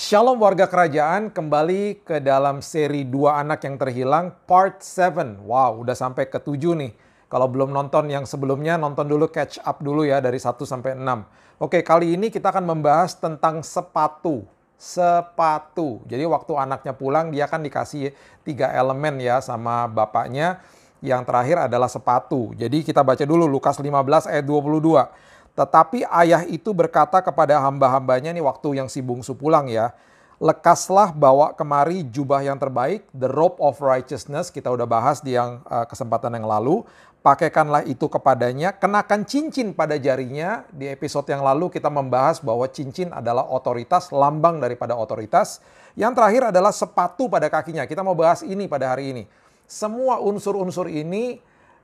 Shalom warga kerajaan, kembali ke dalam seri Dua Anak Yang Terhilang Part 7. Wow, udah sampai ke 7 nih. Kalau belum nonton yang sebelumnya, nonton dulu catch up dulu ya dari 1 sampai 6. Oke, kali ini kita akan membahas tentang sepatu. Sepatu. Jadi waktu anaknya pulang, dia akan dikasih tiga elemen ya sama bapaknya. Yang terakhir adalah sepatu. Jadi kita baca dulu Lukas 15 ayat 22. Tetapi ayah itu berkata kepada hamba-hambanya nih waktu yang si bungsu pulang ya, lekaslah bawa kemari jubah yang terbaik, the robe of righteousness, kita udah bahas di yang uh, kesempatan yang lalu, pakaikanlah itu kepadanya, kenakan cincin pada jarinya. Di episode yang lalu kita membahas bahwa cincin adalah otoritas, lambang daripada otoritas. Yang terakhir adalah sepatu pada kakinya. Kita mau bahas ini pada hari ini. Semua unsur-unsur ini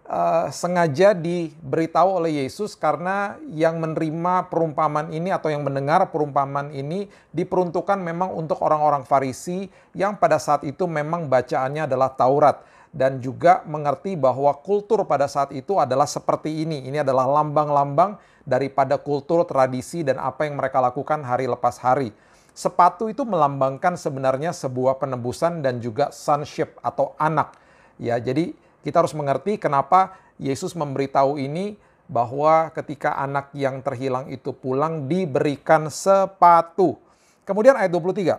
Eh, sengaja diberitahu oleh Yesus karena yang menerima perumpamaan ini atau yang mendengar perumpamaan ini diperuntukkan memang untuk orang-orang Farisi yang pada saat itu memang bacaannya adalah Taurat dan juga mengerti bahwa kultur pada saat itu adalah seperti ini. Ini adalah lambang-lambang daripada kultur, tradisi dan apa yang mereka lakukan hari lepas hari. Sepatu itu melambangkan sebenarnya sebuah penebusan dan juga sonship atau anak. Ya, jadi kita harus mengerti kenapa Yesus memberitahu ini bahwa ketika anak yang terhilang itu pulang diberikan sepatu. Kemudian ayat 23.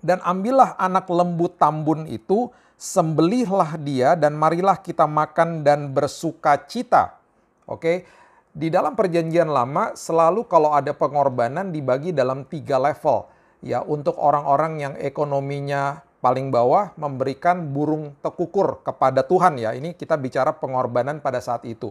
Dan ambillah anak lembu tambun itu, sembelihlah dia dan marilah kita makan dan bersuka cita. Oke, di dalam perjanjian lama selalu kalau ada pengorbanan dibagi dalam tiga level. Ya, untuk orang-orang yang ekonominya paling bawah memberikan burung tekukur kepada Tuhan ya. Ini kita bicara pengorbanan pada saat itu.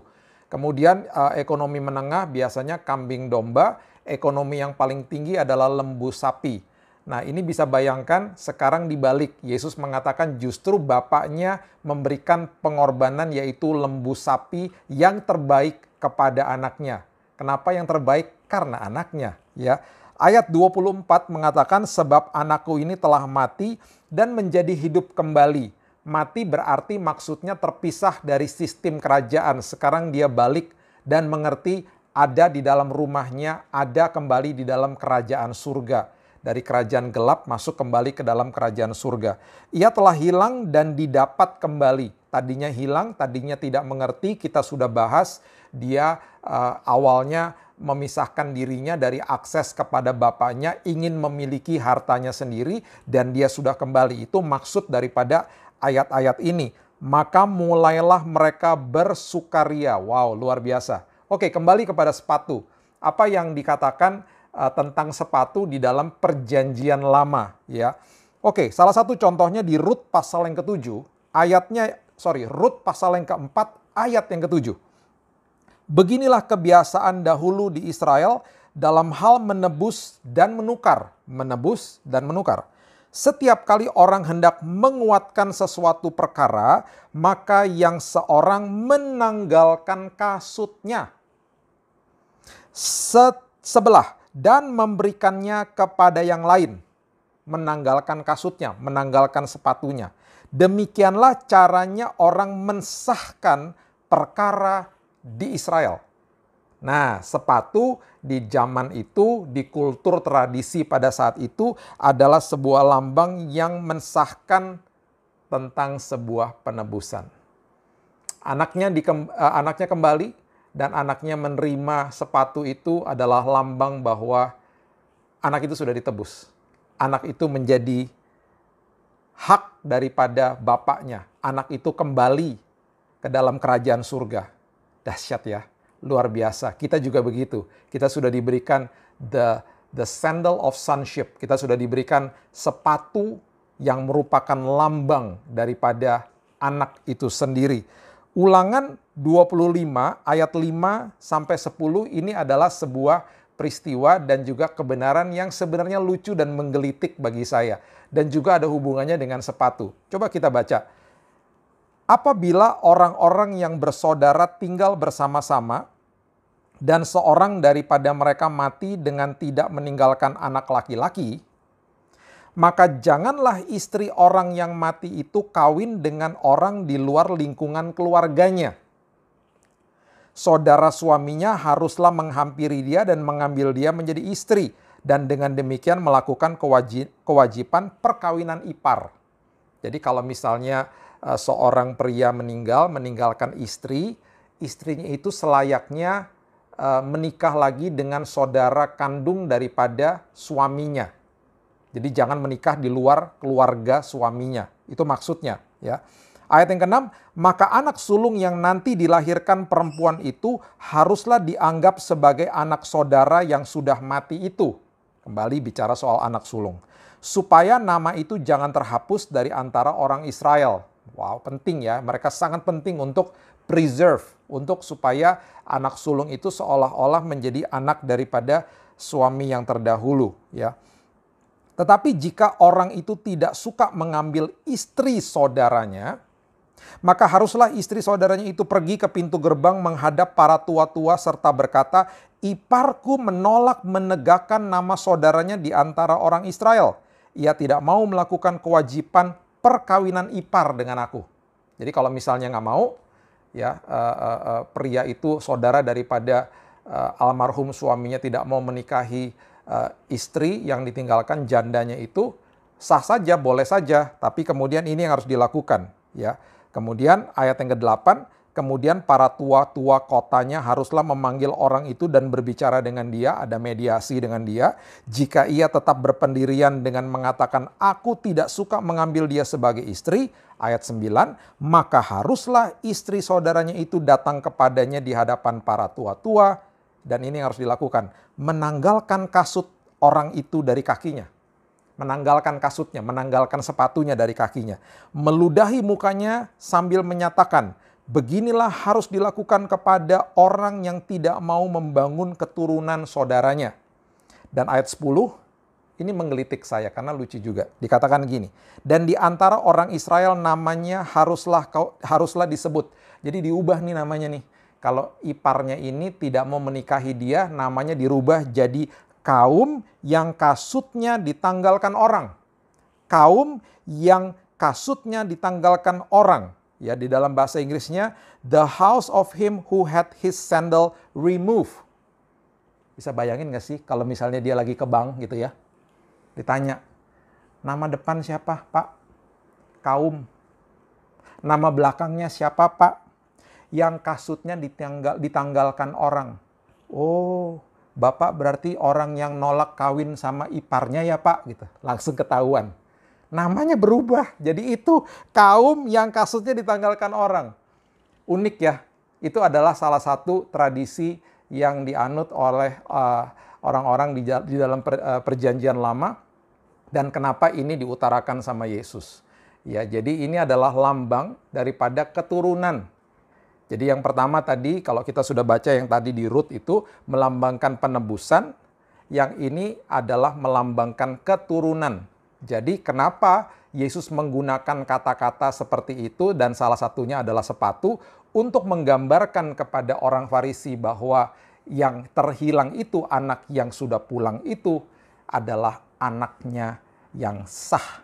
Kemudian eh, ekonomi menengah biasanya kambing domba, ekonomi yang paling tinggi adalah lembu sapi. Nah, ini bisa bayangkan sekarang dibalik. Yesus mengatakan justru Bapaknya memberikan pengorbanan yaitu lembu sapi yang terbaik kepada anaknya. Kenapa yang terbaik? Karena anaknya, ya. Ayat 24 mengatakan sebab anakku ini telah mati dan menjadi hidup kembali. Mati berarti maksudnya terpisah dari sistem kerajaan. Sekarang dia balik dan mengerti ada di dalam rumahnya, ada kembali di dalam kerajaan surga. Dari kerajaan gelap masuk kembali ke dalam kerajaan surga. Ia telah hilang dan didapat kembali. Tadinya hilang, tadinya tidak mengerti, kita sudah bahas. Dia uh, awalnya memisahkan dirinya dari akses kepada bapaknya, ingin memiliki hartanya sendiri, dan dia sudah kembali. Itu maksud daripada ayat-ayat ini. Maka mulailah mereka bersukaria. Wow, luar biasa. Oke, kembali kepada sepatu. Apa yang dikatakan uh, tentang sepatu di dalam perjanjian lama, ya? Oke, salah satu contohnya di Rut pasal yang ketujuh, ayatnya, sorry, Rut pasal yang keempat, ayat yang ketujuh. Beginilah kebiasaan dahulu di Israel dalam hal menebus dan menukar, menebus dan menukar. Setiap kali orang hendak menguatkan sesuatu perkara, maka yang seorang menanggalkan kasutnya sebelah dan memberikannya kepada yang lain, menanggalkan kasutnya, menanggalkan sepatunya. Demikianlah caranya orang mensahkan perkara di Israel. Nah, sepatu di zaman itu, di kultur tradisi pada saat itu adalah sebuah lambang yang mensahkan tentang sebuah penebusan. Anaknya di eh, anaknya kembali dan anaknya menerima sepatu itu adalah lambang bahwa anak itu sudah ditebus. Anak itu menjadi hak daripada bapaknya. Anak itu kembali ke dalam kerajaan surga Dahsyat ya, luar biasa. Kita juga begitu. Kita sudah diberikan the the sandal of sonship. Kita sudah diberikan sepatu yang merupakan lambang daripada anak itu sendiri. Ulangan 25 ayat 5 sampai 10 ini adalah sebuah peristiwa dan juga kebenaran yang sebenarnya lucu dan menggelitik bagi saya dan juga ada hubungannya dengan sepatu. Coba kita baca apabila orang-orang yang bersaudara tinggal bersama-sama dan seorang daripada mereka mati dengan tidak meninggalkan anak laki-laki, maka janganlah istri orang yang mati itu kawin dengan orang di luar lingkungan keluarganya. Saudara suaminya haruslah menghampiri dia dan mengambil dia menjadi istri, dan dengan demikian melakukan kewajiban perkawinan ipar. Jadi, kalau misalnya Eh, seorang pria meninggal, meninggalkan istri, istrinya itu selayaknya eh, menikah lagi dengan saudara kandung daripada suaminya. Jadi jangan menikah di luar keluarga suaminya. Itu maksudnya, ya. Ayat yang keenam, maka anak sulung yang nanti dilahirkan perempuan itu haruslah dianggap sebagai anak saudara yang sudah mati itu. Kembali bicara soal anak sulung. Supaya nama itu jangan terhapus dari antara orang Israel. Wow, penting ya. Mereka sangat penting untuk preserve, untuk supaya anak sulung itu seolah-olah menjadi anak daripada suami yang terdahulu ya. Tetapi jika orang itu tidak suka mengambil istri saudaranya, maka haruslah istri saudaranya itu pergi ke pintu gerbang menghadap para tua-tua serta berkata, "Iparku menolak menegakkan nama saudaranya di antara orang Israel. Ia tidak mau melakukan kewajiban perkawinan ipar dengan aku. Jadi kalau misalnya nggak mau, ya uh, uh, uh, pria itu saudara daripada uh, almarhum suaminya tidak mau menikahi uh, istri yang ditinggalkan jandanya itu sah saja, boleh saja, tapi kemudian ini yang harus dilakukan, ya. Kemudian ayat yang ke-8 kemudian para tua-tua kotanya haruslah memanggil orang itu dan berbicara dengan dia, ada mediasi dengan dia. Jika ia tetap berpendirian dengan mengatakan, aku tidak suka mengambil dia sebagai istri, ayat 9, maka haruslah istri saudaranya itu datang kepadanya di hadapan para tua-tua. Dan ini yang harus dilakukan, menanggalkan kasut orang itu dari kakinya menanggalkan kasutnya, menanggalkan sepatunya dari kakinya, meludahi mukanya sambil menyatakan, beginilah harus dilakukan kepada orang yang tidak mau membangun keturunan saudaranya. Dan ayat 10 ini menggelitik saya karena lucu juga. Dikatakan gini, dan di antara orang Israel namanya haruslah haruslah disebut. Jadi diubah nih namanya nih. Kalau iparnya ini tidak mau menikahi dia, namanya dirubah jadi kaum yang kasutnya ditanggalkan orang. Kaum yang kasutnya ditanggalkan orang Ya, di dalam bahasa Inggrisnya, the house of him who had his sandal removed. Bisa bayangin nggak sih kalau misalnya dia lagi ke bank gitu ya, ditanya, nama depan siapa pak? Kaum. Nama belakangnya siapa pak? Yang kasutnya ditanggal, ditanggalkan orang. Oh, bapak berarti orang yang nolak kawin sama iparnya ya pak gitu langsung ketahuan namanya berubah. Jadi itu kaum yang kasusnya ditanggalkan orang. Unik ya. Itu adalah salah satu tradisi yang dianut oleh orang eh, orang-orang di, di dalam per, uh, perjanjian lama dan kenapa ini diutarakan sama Yesus. Ya, jadi ini adalah lambang daripada keturunan. Jadi yang pertama tadi kalau kita sudah baca yang tadi di Rut itu melambangkan penebusan, yang ini adalah melambangkan keturunan jadi kenapa Yesus menggunakan kata-kata seperti itu dan salah satunya adalah sepatu untuk menggambarkan kepada orang Farisi bahwa yang terhilang itu anak yang sudah pulang itu adalah anaknya yang sah,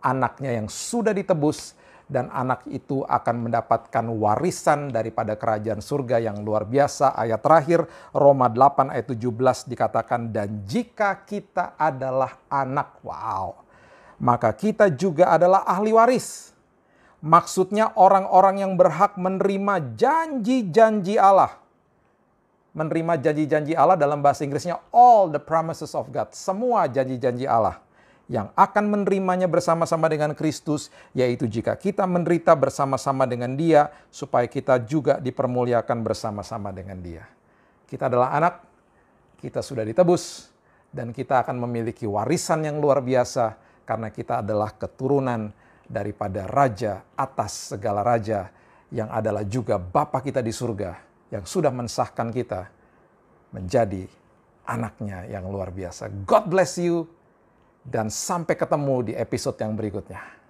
anaknya yang sudah ditebus dan anak itu akan mendapatkan warisan daripada kerajaan surga yang luar biasa. Ayat terakhir Roma 8 ayat 17 dikatakan dan jika kita adalah anak, wow maka kita juga adalah ahli waris. Maksudnya orang-orang yang berhak menerima janji-janji Allah. Menerima janji-janji Allah dalam bahasa Inggrisnya all the promises of God. Semua janji-janji Allah yang akan menerimanya bersama-sama dengan Kristus, yaitu jika kita menderita bersama-sama dengan Dia, supaya kita juga dipermuliakan bersama-sama dengan Dia. Kita adalah anak, kita sudah ditebus, dan kita akan memiliki warisan yang luar biasa, karena kita adalah keturunan daripada raja atas segala raja yang adalah juga Bapa kita di surga yang sudah mensahkan kita menjadi anaknya yang luar biasa. God bless you dan sampai ketemu di episode yang berikutnya.